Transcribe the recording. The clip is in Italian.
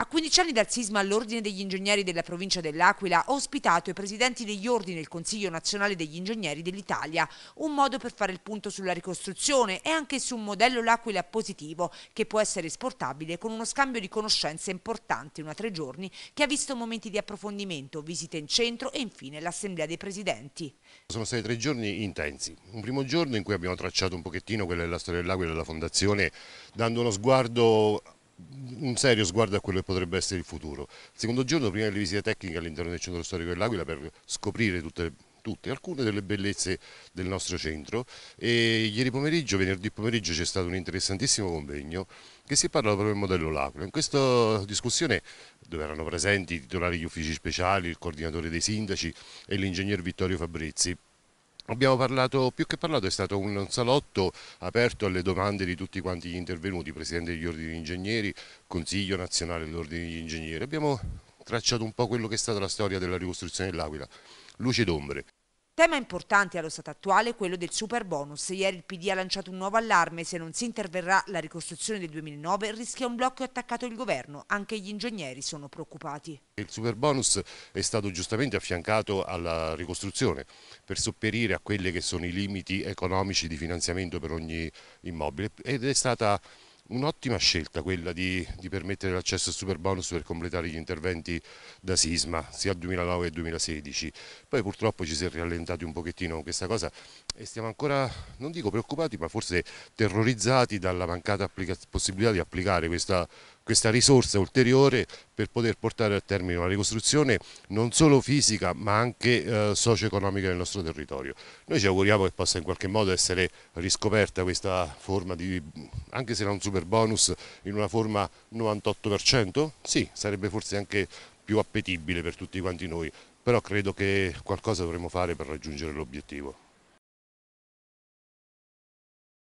A 15 anni dal sisma l'Ordine degli Ingegneri della provincia dell'Aquila ha ospitato i presidenti degli ordini del Consiglio Nazionale degli Ingegneri dell'Italia, un modo per fare il punto sulla ricostruzione e anche su un modello l'Aquila positivo che può essere esportabile con uno scambio di conoscenze importante, una tre giorni, che ha visto momenti di approfondimento, visite in centro e infine l'Assemblea dei Presidenti. Sono stati tre giorni intensi, un primo giorno in cui abbiamo tracciato un pochettino quella è la storia dell'Aquila e della Fondazione, dando uno sguardo un serio sguardo a quello che potrebbe essere il futuro. secondo giorno, prima delle visite tecniche all'interno del centro storico dell'Aquila per scoprire tutte, tutte, alcune delle bellezze del nostro centro e ieri pomeriggio, venerdì pomeriggio c'è stato un interessantissimo convegno che si parla proprio del modello L'Aquila. In questa discussione dove erano presenti i titolari degli uffici speciali, il coordinatore dei sindaci e l'ingegner Vittorio Fabrizi, Abbiamo parlato, più che parlato, è stato un salotto aperto alle domande di tutti quanti gli intervenuti, Presidente degli Ordini Ingegneri, Consiglio Nazionale degli Ordini degli Ingegneri. Abbiamo tracciato un po' quello che è stata la storia della ricostruzione dell'Aquila, luce ed ombre. Tema importante allo stato attuale è quello del super bonus. Ieri il PD ha lanciato un nuovo allarme, se non si interverrà la ricostruzione del 2009 rischia un blocco e attaccato il governo, anche gli ingegneri sono preoccupati. Il super bonus è stato giustamente affiancato alla ricostruzione per sopperire a quelli che sono i limiti economici di finanziamento per ogni immobile ed è stata Un'ottima scelta quella di, di permettere l'accesso al super bonus per completare gli interventi da sisma, sia al 2009 che al 2016. Poi purtroppo ci si è rallentati un pochettino con questa cosa e stiamo ancora, non dico preoccupati, ma forse terrorizzati dalla mancata possibilità di applicare questa, questa risorsa ulteriore per poter portare a termine una ricostruzione non solo fisica ma anche eh, socio-economica del nostro territorio. Noi ci auguriamo che possa in qualche modo essere riscoperta questa forma di, anche se non super bonus, in una forma 98%? Sì, sarebbe forse anche più appetibile per tutti quanti noi, però credo che qualcosa dovremmo fare per raggiungere l'obiettivo.